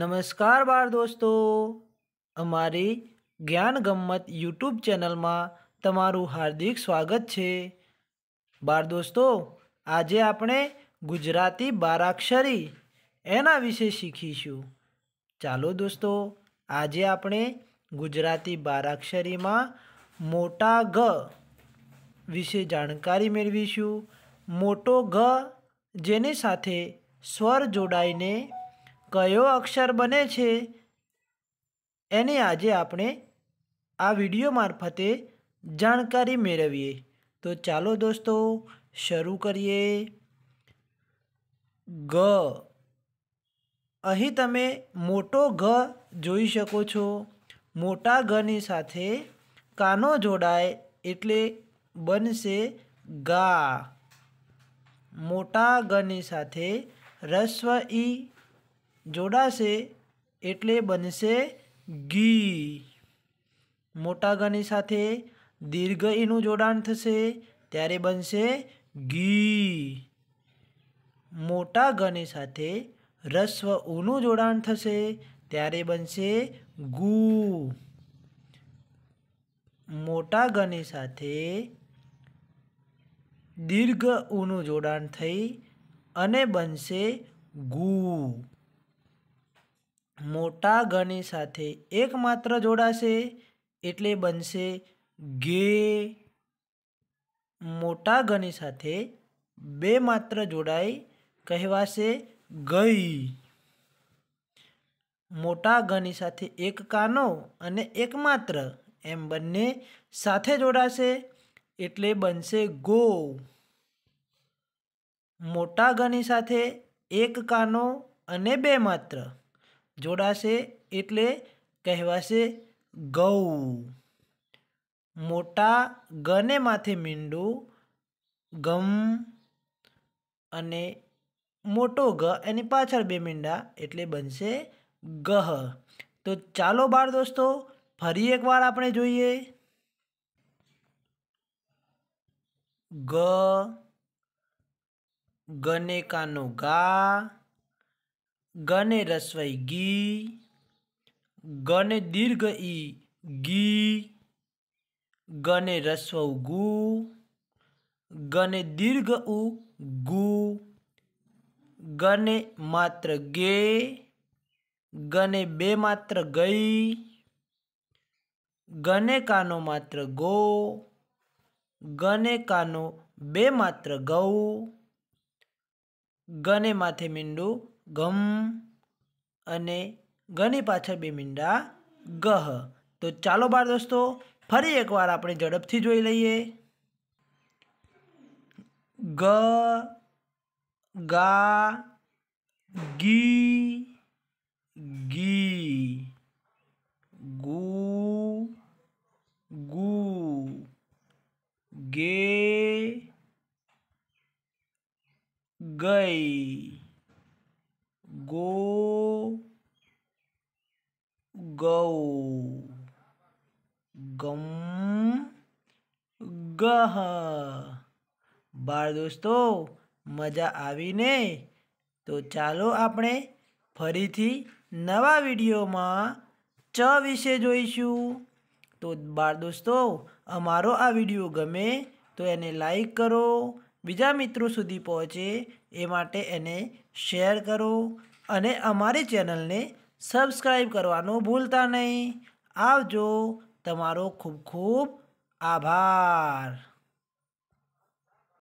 નમસ્કાર બાળ દોસ્તો અમારી જ્ઞાન ગમ્મત યુટ્યુબ ચેનલમાં તમારું હાર્દિક સ્વાગત છે બાળ દોસ્તો આજે આપણે ગુજરાતી બારાક્ષરી એના વિશે શીખીશું ચાલો દોસ્તો આજે આપણે ગુજરાતી બારાક્ષરીમાં મોટા ગ વિશે જાણકારી મેળવીશું મોટો ગ જેની સાથે સ્વર જોડાઈને કયો અક્ષર બને છે એની આજે આપણે આ વિડીયો મારફતે જાણકારી મેળવીએ તો ચાલો દોસ્તો શરૂ કરીએ ગ અહીં તમે મોટો ગ જોઈ શકો છો મોટા ગની સાથે કાનો જોડાય એટલે બનશે ગા મોટા ગની સાથે રસ્વ ઈ જોડાશે એટલે બનશે ઘી મોટા ગની સાથે દીર્ઘ ઈનું જોડાણ થશે ત્યારે બનશે ઘી મોટા ગની સાથે રસ્વ ઉનું જોડાણ થશે ત્યારે બનશે ગુ મોટા ગની સાથે દીર્ઘ ઉનું જોડાણ થઈ અને બનશે ગુ મોટા ગની સાથે એકમાત્ર જોડાશે એટલે બનશે ગે મોટા ગની સાથે બે માત્ર જોડાઈ કહેવાશે ગઈ મોટા ગની સાથે એક કાનો અને એકમાત્ર એમ બંને સાથે જોડાશે એટલે બનશે ગો મોટા ગની સાથે એક કાનો અને બે માત્ર જોડાશે એટલે કહેવાશે ગૌ મોટા ગને માથે મીંડું ગમ અને મોટો ગ એની પાછળ બે મીંડા એટલે બનશે ગહ તો ચાલો બાળ દોસ્તો ફરી એકવાર આપણે જોઈએ ગ ગને કાનો ગા ગને રસવાઈ ગી ગને દીર્ઘ ઈ ગી ગને રસ્વ ગુ ગને દીર્ઘ ઉ ગુ ગને માત્ર ગે ગને બે માત્ર ગઈ ગને કાનો માત્ર ગો ગને કાનો બે માત્ર ગૌ ગને માથે મીંડું ગમ અને ગની પાછળ બે મીંડા ગહ તો ચાલો બાળ દોસ્તો ફરી એકવાર આપણે ઝડપથી જોઈ લઈએ ગ ગા ગી ગી ગુ ગુ ગે ગઈ ગો ગૌ ગમ ગહ બાળ દોસ્તો મજા આવીને તો ચાલો આપણે ફરીથી નવા વિડીયોમાં ચ વિશે જોઈશું તો બાળ દોસ્તો અમારો આ વિડીયો ગમે તો એને લાઈક કરો બીજા મિત્રો સુધી પહોંચે એ માટે એને શેર કરો અને અમારી ચેનલને સબસ્ક્રાઈબ કરવાનું ભૂલતા નહીં આવજો તમારો ખૂબ ખૂબ આભાર